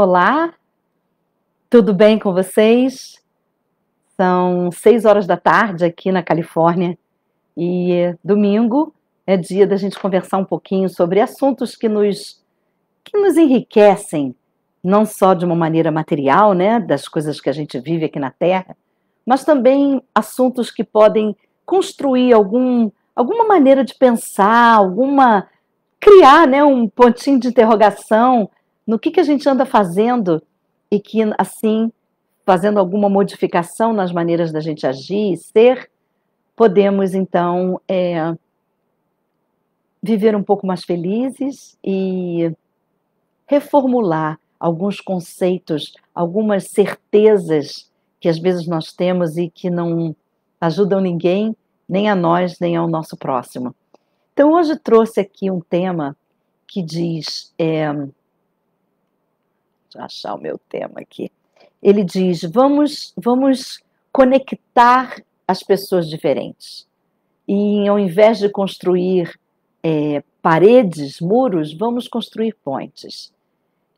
Olá, tudo bem com vocês? São seis horas da tarde aqui na Califórnia e domingo é dia da gente conversar um pouquinho sobre assuntos que nos, que nos enriquecem, não só de uma maneira material, né, das coisas que a gente vive aqui na Terra, mas também assuntos que podem construir algum, alguma maneira de pensar, alguma criar, né, um pontinho de interrogação no que, que a gente anda fazendo e que, assim, fazendo alguma modificação nas maneiras da gente agir e ser, podemos, então, é, viver um pouco mais felizes e reformular alguns conceitos, algumas certezas que às vezes nós temos e que não ajudam ninguém, nem a nós, nem ao nosso próximo. Então, hoje trouxe aqui um tema que diz: é, eu achar o meu tema aqui. Ele diz: vamos, vamos conectar as pessoas diferentes. E ao invés de construir é, paredes, muros, vamos construir pontes.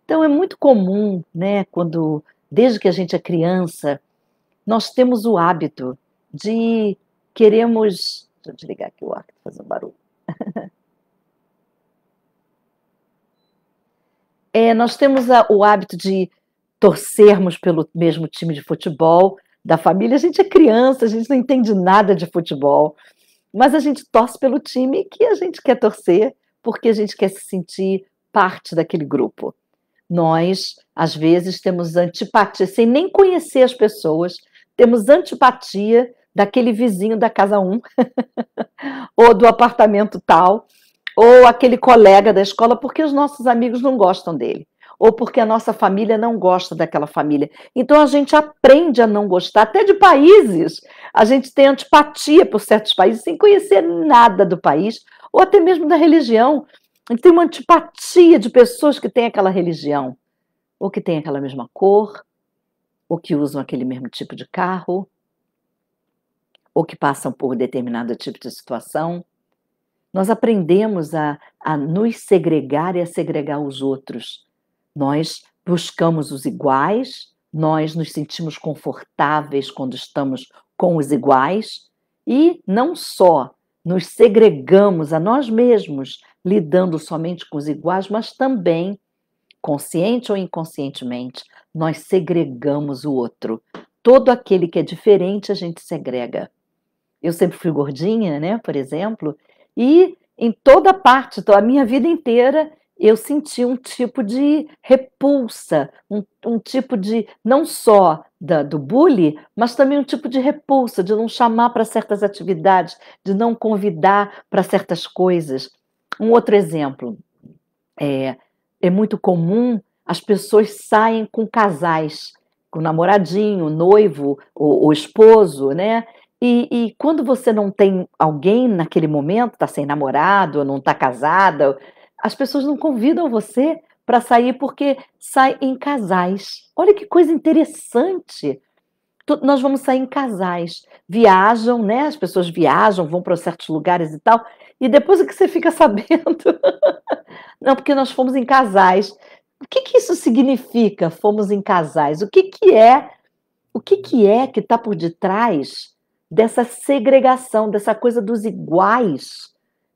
Então é muito comum, né, quando desde que a gente é criança, nós temos o hábito de queremos. Deixa eu desligar aqui o ar que tá fazendo barulho. é, nós temos a, o hábito de torcermos pelo mesmo time de futebol da família. A gente é criança, a gente não entende nada de futebol, mas a gente torce pelo time que a gente quer torcer, porque a gente quer se sentir parte daquele grupo. Nós, às vezes, temos antipatia, sem nem conhecer as pessoas, temos antipatia daquele vizinho da casa 1 um, ou do apartamento tal ou aquele colega da escola porque os nossos amigos não gostam dele, ou porque a nossa família não gosta daquela família. Então a gente aprende a não gostar, até de países. A gente tem antipatia por certos países sem conhecer nada do país, ou até mesmo da religião. A gente tem uma antipatia de pessoas que têm aquela religião, ou que têm aquela mesma cor, ou que usam aquele mesmo tipo de carro, ou que passam por determinado tipo de situação nós aprendemos a, a nos segregar e a segregar os outros. Nós buscamos os iguais, nós nos sentimos confortáveis quando estamos com os iguais e não só nos segregamos a nós mesmos, lidando somente com os iguais, mas também, consciente ou inconscientemente, nós segregamos o outro. Todo aquele que é diferente, a gente segrega. Eu sempre fui gordinha, né, por exemplo, e em toda parte, então, a minha vida inteira, eu senti um tipo de repulsa, um, um tipo de, não só da, do bullying, mas também um tipo de repulsa, de não chamar para certas atividades, de não convidar para certas coisas. Um outro exemplo, é, é muito comum as pessoas saem com casais, com namoradinho, noivo ou, ou esposo, né? E, e quando você não tem alguém naquele momento, está sem namorado, não está casada, as pessoas não convidam você para sair porque sai em casais. Olha que coisa interessante. Nós vamos sair em casais. Viajam, né? As pessoas viajam, vão para certos lugares e tal. E depois o que você fica sabendo? não, porque nós fomos em casais. O que, que isso significa? Fomos em casais. O que, que é? O que, que é que está por detrás dessa segregação, dessa coisa dos iguais,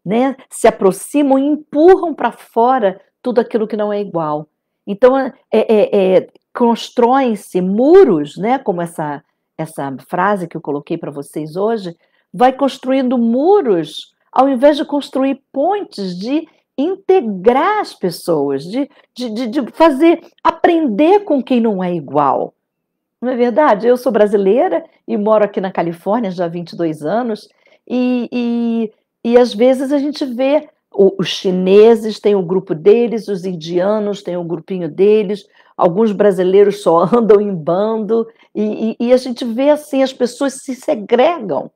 né? Se aproximam e empurram para fora tudo aquilo que não é igual. Então, é, é, é, é constroem-se muros, né? Como essa essa frase que eu coloquei para vocês hoje, vai construindo muros ao invés de construir pontes de integrar as pessoas, de, de, de, de fazer aprender com quem não é igual. Não é verdade? Eu sou brasileira e moro aqui na Califórnia já há 22 anos, e, e, e às vezes a gente vê o, os chineses têm o grupo deles, os indianos têm o grupinho deles, alguns brasileiros só andam em bando, e, e, e a gente vê assim, as pessoas se segregam,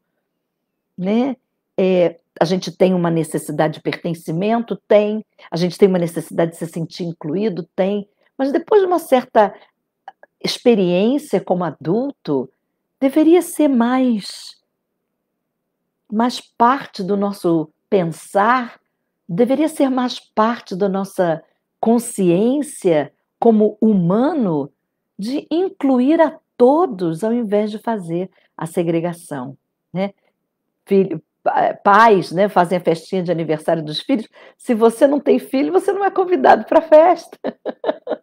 né? É, a gente tem uma necessidade de pertencimento? Tem. A gente tem uma necessidade de se sentir incluído? Tem. Mas depois de uma certa experiência como adulto deveria ser mais mais parte do nosso pensar, deveria ser mais parte da nossa consciência como humano de incluir a todos ao invés de fazer a segregação, né? Filho, eh, pais, né, fazem a festinha de aniversário dos filhos. Se você não tem filho, você não é convidado para a festa.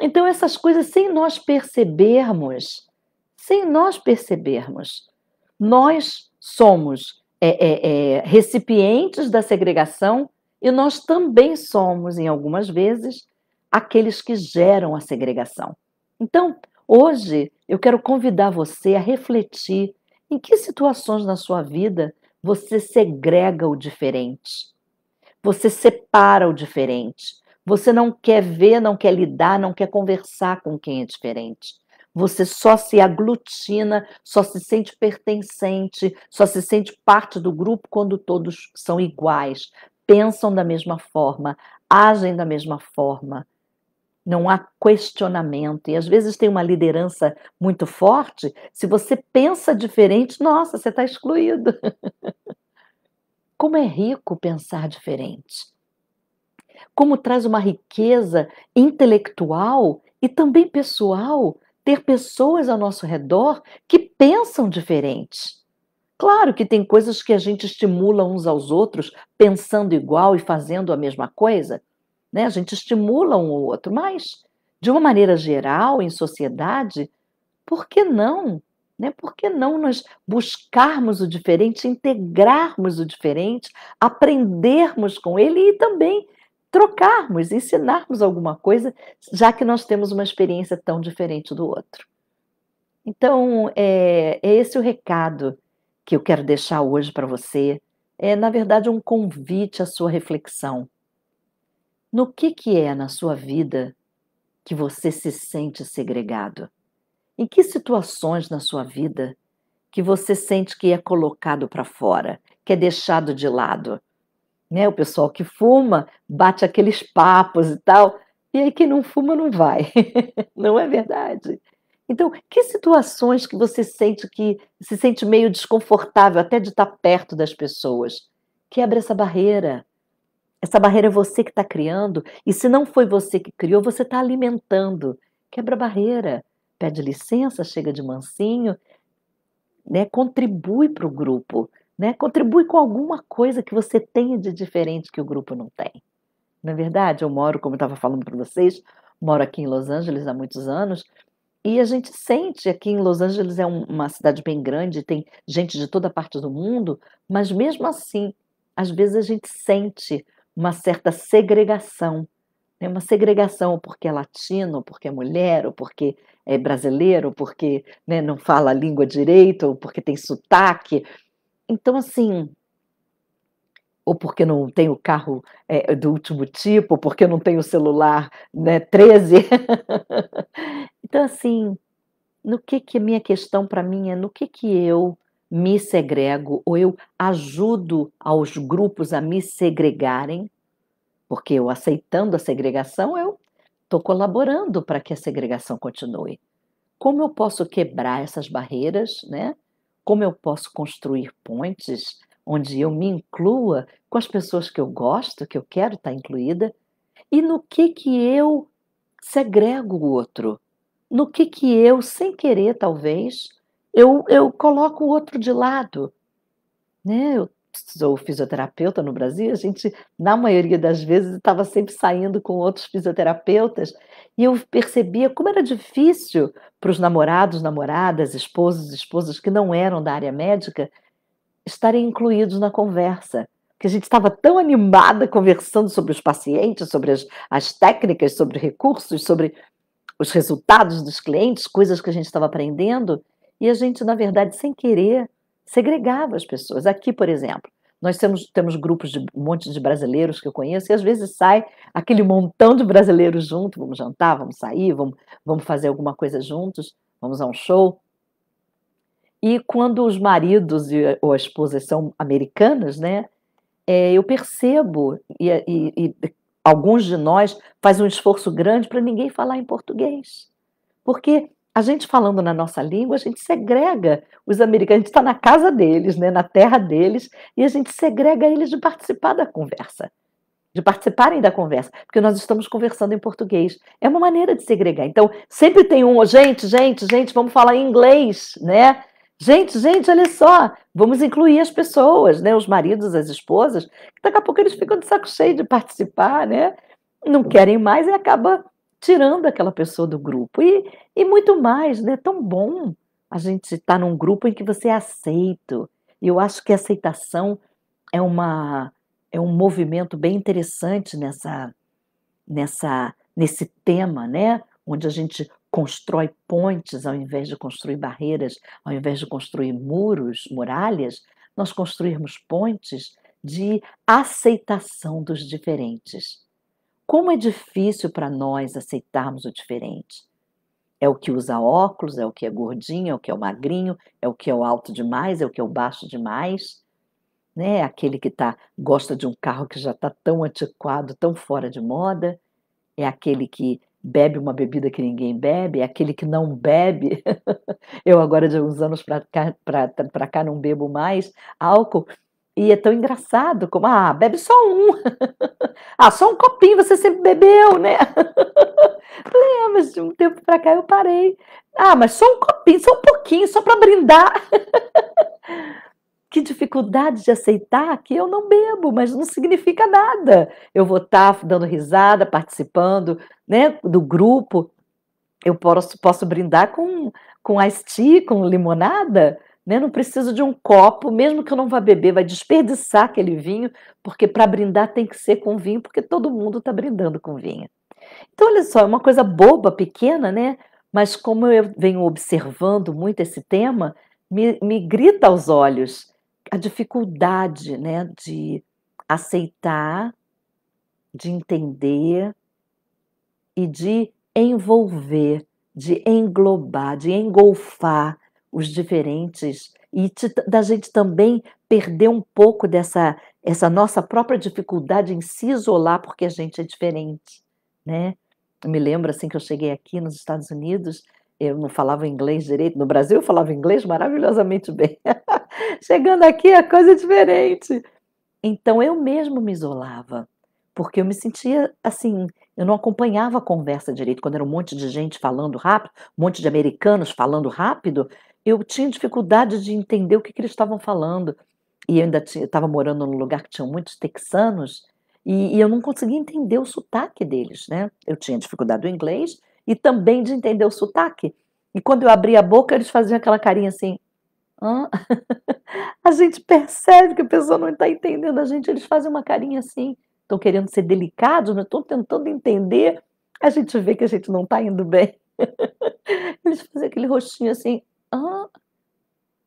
Então, essas coisas, sem nós percebermos, sem nós percebermos, nós somos é, é, é, recipientes da segregação e nós também somos, em algumas vezes, aqueles que geram a segregação. Então, hoje, eu quero convidar você a refletir em que situações na sua vida você segrega o diferente, você separa o diferente, você não quer ver, não quer lidar, não quer conversar com quem é diferente. Você só se aglutina, só se sente pertencente, só se sente parte do grupo quando todos são iguais, pensam da mesma forma, agem da mesma forma. Não há questionamento. E às vezes tem uma liderança muito forte. Se você pensa diferente, nossa, você está excluído. Como é rico pensar diferente como traz uma riqueza intelectual e também pessoal ter pessoas ao nosso redor que pensam diferente. Claro que tem coisas que a gente estimula uns aos outros, pensando igual e fazendo a mesma coisa, né? A gente estimula um ou outro, mas de uma maneira geral, em sociedade, por que não? Né? Por que não nós buscarmos o diferente, integrarmos o diferente, aprendermos com ele e também trocarmos, ensinarmos alguma coisa, já que nós temos uma experiência tão diferente do outro. Então, é, é esse o recado que eu quero deixar hoje para você. É, na verdade, um convite à sua reflexão. No que, que é na sua vida que você se sente segregado? Em que situações na sua vida que você sente que é colocado para fora, que é deixado de lado? né? O pessoal que fuma bate aqueles papos e tal, e aí quem não fuma não vai, não é verdade? Então, que situações que você sente que se sente meio desconfortável até de estar perto das pessoas? Quebra essa barreira. Essa barreira é você que está criando, e se não foi você que criou, você está alimentando. Quebra a barreira, pede licença, chega de mansinho, né? contribui para o grupo. Né? Contribui com alguma coisa que você tenha de diferente que o grupo não tem. Na é verdade, eu moro, como eu estava falando para vocês, moro aqui em Los Angeles há muitos anos e a gente sente aqui em Los Angeles é uma cidade bem grande, tem gente de toda parte do mundo, mas mesmo assim, às vezes a gente sente uma certa segregação. Né? Uma segregação porque é latino, porque é mulher, ou porque é brasileiro, porque né, não fala a língua direito, ou porque tem sotaque. Então, assim, ou porque não tem o carro é, do último tipo, ou porque não tem o celular né, 13. então, assim, no que que minha questão para mim é no que que eu me segrego, ou eu ajudo aos grupos a me segregarem, porque eu aceitando a segregação, eu estou colaborando para que a segregação continue. Como eu posso quebrar essas barreiras, né? como eu posso construir pontes onde eu me inclua com as pessoas que eu gosto, que eu quero estar tá incluída, e no que que eu segrego o outro, no que que eu, sem querer talvez, eu, eu coloco o outro de lado, né? Eu sou fisioterapeuta no Brasil, a gente, na maioria das vezes, estava sempre saindo com outros fisioterapeutas e eu percebia como era difícil para os namorados, namoradas, esposos, esposas que não eram da área médica estarem incluídos na conversa. Que a gente estava tão animada conversando sobre os pacientes, sobre as, as técnicas, sobre recursos, sobre os resultados dos clientes, coisas que a gente estava aprendendo, e a gente, na verdade, sem querer, segregava as pessoas. Aqui, por exemplo, nós temos, temos grupos de um monte de brasileiros que eu conheço, e às vezes sai aquele montão de brasileiros junto, vamos jantar, vamos sair, vamos, vamos fazer alguma coisa juntos, vamos a um show. E quando os maridos e, ou a esposa são americanas, né, é, eu percebo, e, e, e alguns de nós faz um esforço grande para ninguém falar em português. Porque a gente falando na nossa língua, a gente segrega os americanos, A gente está na casa deles, né, na terra deles, e a gente segrega eles de participar da conversa, de participarem da conversa, porque nós estamos conversando em português. É uma maneira de segregar. Então, sempre tem um, gente, gente, gente, vamos falar em inglês, né? Gente, gente, olha só, vamos incluir as pessoas, né, os maridos, as esposas, que daqui a pouco eles ficam de saco cheio de participar, né? Não querem mais e acaba tirando aquela pessoa do grupo. E, e muito mais, né? É tão bom a gente estar tá num grupo em que você é aceito. E eu acho que a aceitação é, uma, é um movimento bem interessante nessa, nessa, nesse tema, né? Onde a gente constrói pontes ao invés de construir barreiras, ao invés de construir muros, muralhas, nós construirmos pontes de aceitação dos diferentes. Como é difícil para nós aceitarmos o diferente. É o que usa óculos, é o que é gordinho, é o que é o magrinho, é o que é o alto demais, é o que é o baixo demais. Né? Aquele que tá, gosta de um carro que já está tão antiquado, tão fora de moda. É aquele que bebe uma bebida que ninguém bebe, é aquele que não bebe. Eu agora, de uns anos para cá, cá, não bebo mais álcool, e é tão engraçado como, ah, bebe só um. ah, só um copinho, você sempre bebeu, né? lembro é, mas de um tempo pra cá eu parei. Ah, mas só um copinho, só um pouquinho, só para brindar. que dificuldade de aceitar que eu não bebo, mas não significa nada. Eu vou estar tá dando risada, participando, né, do grupo. Eu posso, posso brindar com, com iced tea, com limonada, né? Não preciso de um copo, mesmo que eu não vá beber, vai desperdiçar aquele vinho, porque para brindar tem que ser com vinho, porque todo mundo está brindando com vinho. Então, olha só, é uma coisa boba, pequena, né? Mas como eu venho observando muito esse tema, me, me grita aos olhos a dificuldade né, de aceitar, de entender e de envolver, de englobar, de engolfar os diferentes e te, da gente também perder um pouco dessa essa nossa própria dificuldade em se isolar porque a gente é diferente, né? Eu me lembro assim que eu cheguei aqui nos Estados Unidos, eu não falava inglês direito, no Brasil eu falava inglês maravilhosamente bem. Chegando aqui a é coisa é diferente. Então eu mesmo me isolava, porque eu me sentia assim, eu não acompanhava a conversa direito, quando era um monte de gente falando rápido, um monte de americanos falando rápido, eu tinha dificuldade de entender o que, que eles estavam falando. E eu ainda estava morando num lugar que tinha muitos texanos, e, e, eu não conseguia entender o sotaque deles, né? Eu tinha dificuldade do inglês e também de entender o sotaque. E quando eu abria a boca, eles faziam aquela carinha assim. a gente percebe que a pessoa não está entendendo a gente, eles fazem uma carinha assim. Estão querendo ser delicados, estão né? tentando entender. A gente vê que a gente não está indo bem. eles fazem aquele rostinho assim.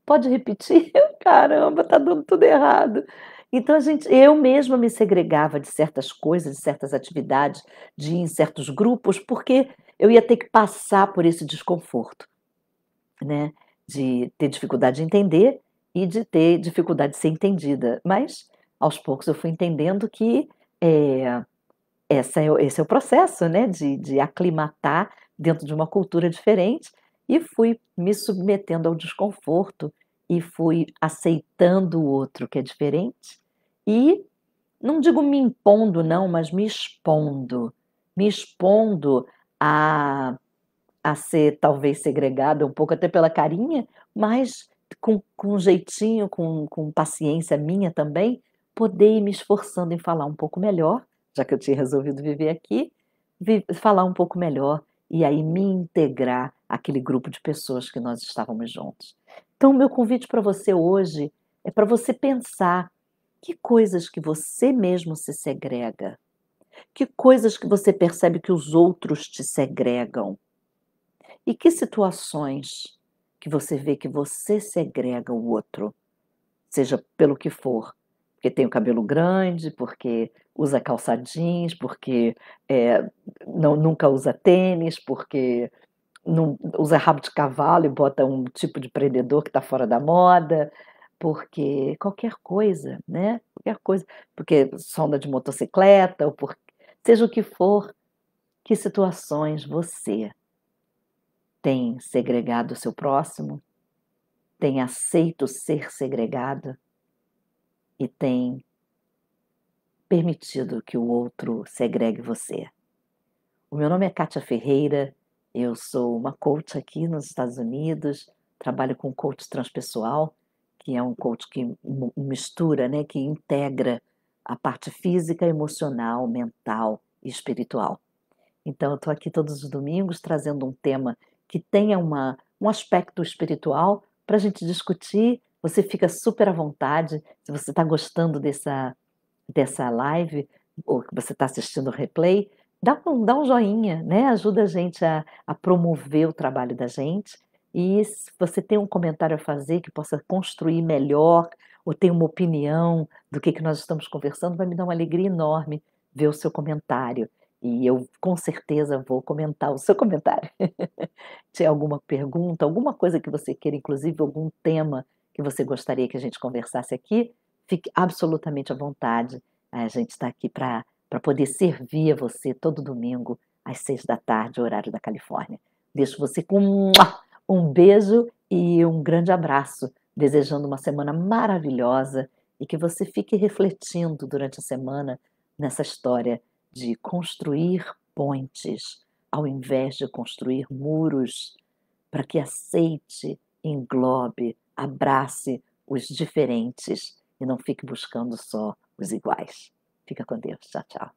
Pode repetir? Caramba, tá dando tudo errado. Então a gente, eu mesma me segregava de certas coisas, de certas atividades, de ir em certos grupos, porque eu ia ter que passar por esse desconforto, né? De ter dificuldade de entender e de ter dificuldade de ser entendida. Mas aos poucos eu fui entendendo que é, essa é, esse é o processo, né? De, de aclimatar dentro de uma cultura diferente e fui me submetendo ao desconforto e fui aceitando o outro que é diferente e não digo me impondo não, mas me expondo, me expondo a a ser talvez segregada um pouco até pela carinha, mas com, com jeitinho, com, com paciência minha também, poder ir me esforçando em falar um pouco melhor, já que eu tinha resolvido viver aqui, vi, falar um pouco melhor e aí me integrar àquele grupo de pessoas que nós estávamos juntos. Então, meu convite para você hoje é para você pensar que coisas que você mesmo se segrega, que coisas que você percebe que os outros te segregam e que situações que você vê que você segrega o outro, seja pelo que for, porque tem o cabelo grande, porque usa calça jeans, porque é, não, nunca usa tênis, porque não usa rabo de cavalo e bota um tipo de prendedor que está fora da moda, porque qualquer coisa, né? Qualquer coisa, porque sonda de motocicleta, ou por, seja o que for, que situações você tem segregado o seu próximo, tem aceito ser segregada e tem permitido que o outro segregue você. O meu nome é Kátia Ferreira, eu sou uma coach aqui nos Estados Unidos, trabalho com coach transpessoal, que é um coach que mistura, né, que integra a parte física, emocional, mental e espiritual. Então, eu estou aqui todos os domingos trazendo um tema que tenha uma, um aspecto espiritual para a gente discutir você fica super à vontade. Se você está gostando dessa, dessa live, ou que você está assistindo o replay, dá um, dá um joinha, né? Ajuda a gente a, a promover o trabalho da gente. E se você tem um comentário a fazer que possa construir melhor, ou tem uma opinião do que, que nós estamos conversando, vai me dar uma alegria enorme ver o seu comentário. E eu com certeza vou comentar o seu comentário. Se é alguma pergunta, alguma coisa que você queira, inclusive algum tema que você gostaria que a gente conversasse aqui, fique absolutamente à vontade. A gente está aqui para poder servir a você todo domingo às seis da tarde, horário da Califórnia. Deixo você com um beijo e um grande abraço, desejando uma semana maravilhosa e que você fique refletindo durante a semana nessa história de construir pontes ao invés de construir muros, para que aceite, englobe, abrace os diferentes e não fique buscando só os iguais. Fica com Deus. Tchau, tchau.